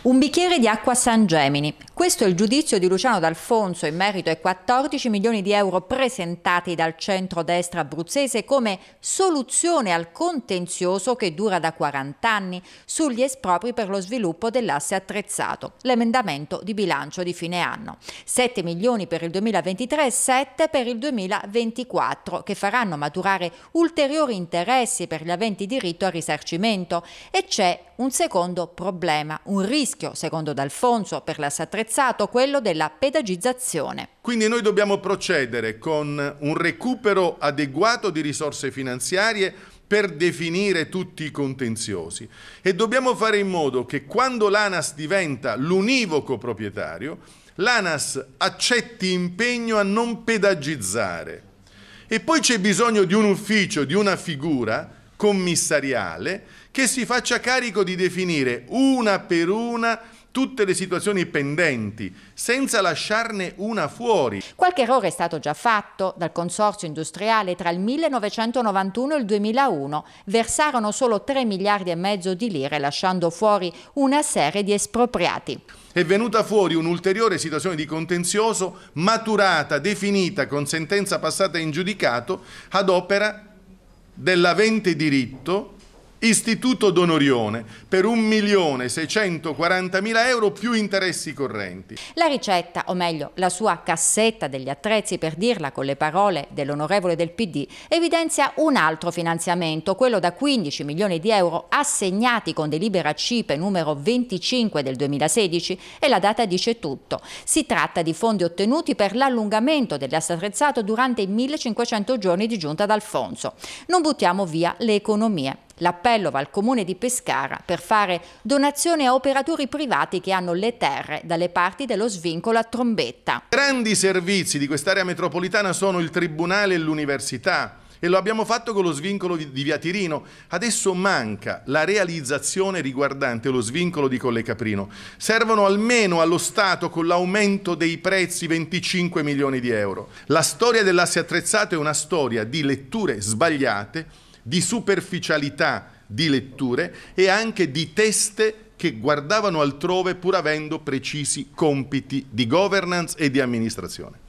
Un bicchiere di acqua San Gemini. Questo è il giudizio di Luciano D'Alfonso in merito ai 14 milioni di euro presentati dal centro-destra abruzzese come soluzione al contenzioso che dura da 40 anni sugli espropri per lo sviluppo dell'asse attrezzato, l'emendamento di bilancio di fine anno. 7 milioni per il 2023 e 7 per il 2024 che faranno maturare ulteriori interessi per gli aventi diritto al risarcimento e c'è un secondo problema, un rischio, secondo D'Alfonso, per attrezzato, quello della pedagizzazione. Quindi noi dobbiamo procedere con un recupero adeguato di risorse finanziarie per definire tutti i contenziosi e dobbiamo fare in modo che quando l'ANAS diventa l'univoco proprietario, l'ANAS accetti impegno a non pedagizzare. E poi c'è bisogno di un ufficio, di una figura commissariale che si faccia carico di definire una per una tutte le situazioni pendenti, senza lasciarne una fuori. Qualche errore è stato già fatto dal consorzio industriale tra il 1991 e il 2001. Versarono solo 3 miliardi e mezzo di lire, lasciando fuori una serie di espropriati. È venuta fuori un'ulteriore situazione di contenzioso maturata, definita con sentenza passata in giudicato ad opera dell'avente diritto Istituto Don Orione per 1.640.000 euro più interessi correnti. La ricetta, o meglio la sua cassetta degli attrezzi per dirla con le parole dell'onorevole del PD, evidenzia un altro finanziamento, quello da 15 milioni di euro assegnati con delibera CIPE numero 25 del 2016 e la data dice tutto. Si tratta di fondi ottenuti per l'allungamento dell'asse attrezzato durante i 1.500 giorni di giunta d'Alfonso. Non buttiamo via le economie. L'appello va al comune di Pescara per fare donazione a operatori privati che hanno le terre dalle parti dello svincolo a Trombetta. Grandi servizi di quest'area metropolitana sono il tribunale e l'università e lo abbiamo fatto con lo svincolo di Via Tirino. Adesso manca la realizzazione riguardante lo svincolo di Colle Caprino. Servono almeno allo Stato con l'aumento dei prezzi 25 milioni di euro. La storia dell'asse attrezzato è una storia di letture sbagliate di superficialità di letture e anche di teste che guardavano altrove pur avendo precisi compiti di governance e di amministrazione.